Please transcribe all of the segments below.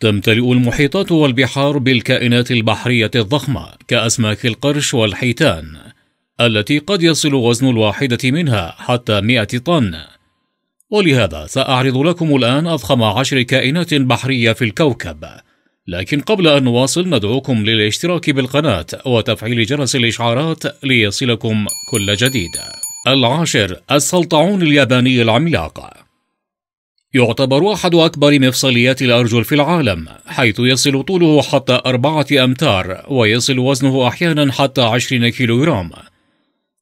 تمتلئ المحيطات والبحار بالكائنات البحرية الضخمة كأسماك القرش والحيتان التي قد يصل وزن الواحدة منها حتى 100 طن ولهذا سأعرض لكم الآن أضخم عشر كائنات بحرية في الكوكب لكن قبل أن نواصل ندعوكم للاشتراك بالقناة وتفعيل جرس الإشعارات ليصلكم كل جديد العاشر السلطعون الياباني العملاق يعتبر أحد أكبر مفصليات الأرجل في العالم، حيث يصل طوله حتى أربعة أمتار، ويصل وزنه أحيانًا حتى عشرين كيلوغرام،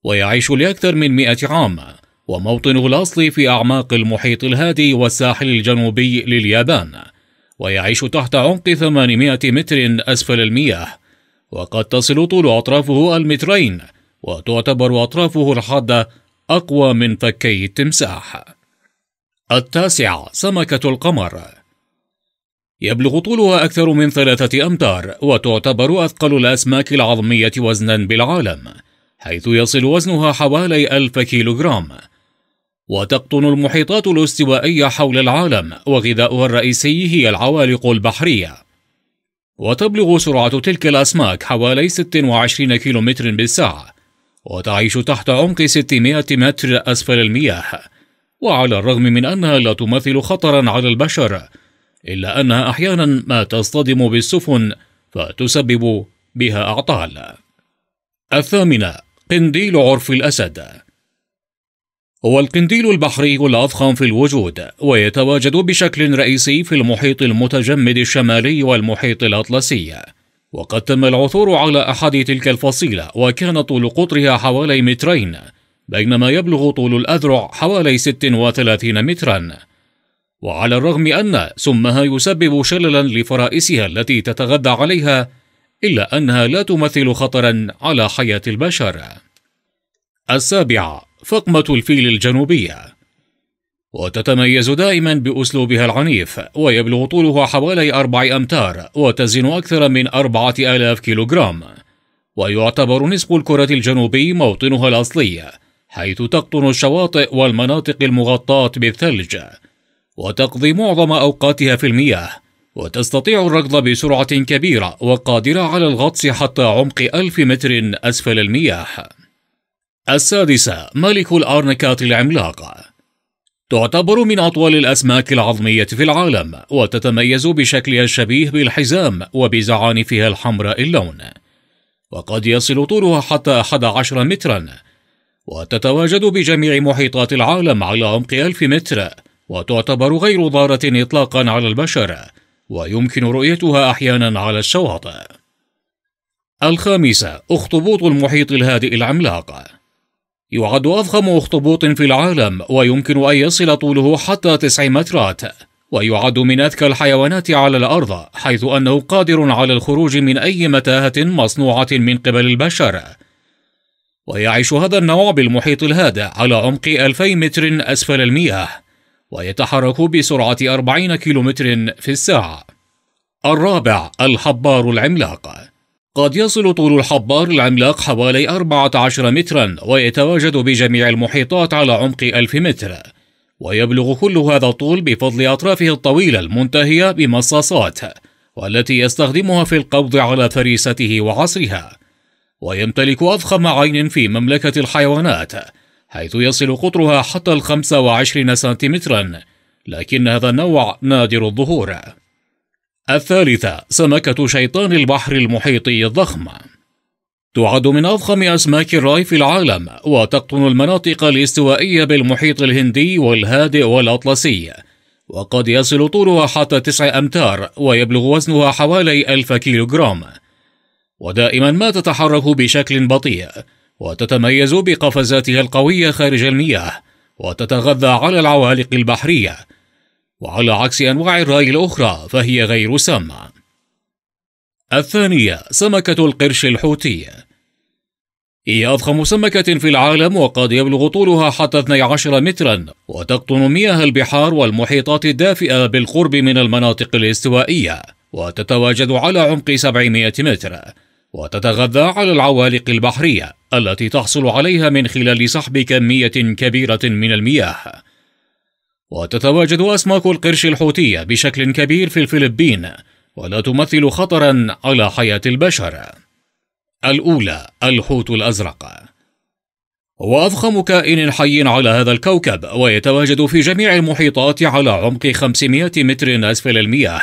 ويعيش لأكثر من مئة عام، وموطنه الأصلي في أعماق المحيط الهادي والساحل الجنوبي لليابان، ويعيش تحت عمق 800 متر أسفل المياه، وقد تصل طول أطرافه المترين، وتعتبر أطرافه الحادة أقوى من فكي التمساح. التاسع سمكة القمر يبلغ طولها أكثر من ثلاثة أمتار وتعتبر أثقل الأسماك العظمية وزنا بالعالم حيث يصل وزنها حوالي ألف كيلوغرام وتقطن المحيطات الاستوائية حول العالم وغذاؤها الرئيسي هي العوالق البحرية وتبلغ سرعة تلك الأسماك حوالي 26 كيلومتر بالساعة وتعيش تحت عمق 600 متر أسفل المياه وعلى الرغم من أنها لا تمثل خطرا على البشر إلا أنها أحيانا ما تصطدم بالسفن فتسبب بها أعطال الثامنة قنديل عرف الأسد هو القنديل البحري الأضخم في الوجود ويتواجد بشكل رئيسي في المحيط المتجمد الشمالي والمحيط الأطلسي وقد تم العثور على أحد تلك الفصيلة وكان طول قطرها حوالي مترين بينما يبلغ طول الأذرع حوالي 36 متراً وعلى الرغم أن سمها يسبب شللا لفرائسها التي تتغذى عليها إلا أنها لا تمثل خطرا على حياة البشر السابعة فقمة الفيل الجنوبية وتتميز دائما بأسلوبها العنيف ويبلغ طولها حوالي أربع أمتار وتزن أكثر من أربعة آلاف كيلوغرام ويعتبر نصف الكرة الجنوبي موطنها الأصلي حيث تقطن الشواطئ والمناطق المغطاة بالثلج وتقضي معظم أوقاتها في المياه وتستطيع الركض بسرعة كبيرة وقادرة على الغطس حتى عمق ألف متر أسفل المياه السادسة ملك الأرنكات العملاقة تعتبر من أطول الأسماك العظمية في العالم وتتميز بشكلها الشبيه بالحزام وبزعانفها الحمراء اللون وقد يصل طولها حتى 11 متراً وتتواجد بجميع محيطات العالم على عمق ألف متر وتعتبر غير ضارة إطلاقا على البشر ويمكن رؤيتها أحيانا على الشواطئ الخامسة أخطبوط المحيط الهادئ العملاق يعد أضخم أخطبوط في العالم ويمكن أن يصل طوله حتى تسع مترات ويعد من أذكى الحيوانات على الأرض حيث أنه قادر على الخروج من أي متاهة مصنوعة من قبل البشر ويعيش هذا النوع بالمحيط الهادئ على عمق 2000 متر أسفل المياه ويتحرك بسرعة 40 كيلومتر في الساعة الرابع الحبار العملاق قد يصل طول الحبار العملاق حوالي 14 مترا ويتواجد بجميع المحيطات على عمق 1000 متر ويبلغ كل هذا الطول بفضل أطرافه الطويلة المنتهية بمصاصات والتي يستخدمها في القبض على فريسته وعصرها ويمتلك أضخم عين في مملكة الحيوانات حيث يصل قطرها حتى الخمسة وعشرين سنتيمترا لكن هذا النوع نادر الظهور الثالثة سمكة شيطان البحر المحيطي الضخم تعد من أضخم أسماك الراي في العالم وتقطن المناطق الاستوائية بالمحيط الهندي والهادئ والأطلسي وقد يصل طولها حتى تسع أمتار ويبلغ وزنها حوالي ألف كيلوغرام ودائما ما تتحرك بشكل بطيء وتتميز بقفزاتها القوية خارج المياه وتتغذى على العوالق البحرية وعلى عكس أنواع الراي الأخرى فهي غير سامة الثانية سمكة القرش الحوتي هي أضخم سمكة في العالم وقد يبلغ طولها حتى 12 مترا وتقطن مياه البحار والمحيطات الدافئة بالقرب من المناطق الاستوائية وتتواجد على عمق 700 متر وتتغذى على العوالق البحرية التي تحصل عليها من خلال سحب كمية كبيرة من المياه. وتتواجد أسماك القرش الحوتية بشكل كبير في الفلبين، ولا تمثل خطرًا على حياة البشر. الأولى الحوت الأزرق. هو أضخم كائن حي على هذا الكوكب ويتواجد في جميع المحيطات على عمق 500 متر أسفل المياه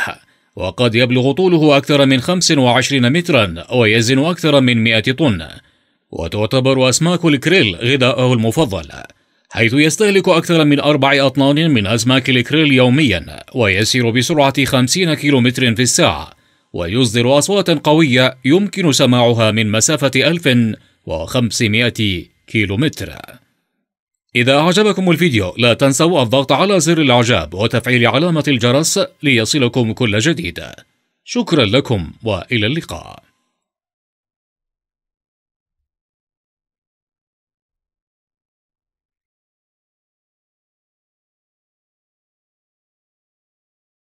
وقد يبلغ طوله أكثر من 25 مترا ويزن أكثر من 100 طن وتعتبر أسماك الكريل غذاءه المفضل حيث يستهلك أكثر من أربع أطنان من أسماك الكريل يوميا ويسير بسرعة 50 كيلومتر في الساعة ويصدر أصواتا قوية يمكن سماعها من مسافة 1500 كيلومتر إذا أعجبكم الفيديو لا تنسوا الضغط على زر الإعجاب وتفعيل علامة الجرس ليصلكم كل جديد شكرا لكم وإلى اللقاء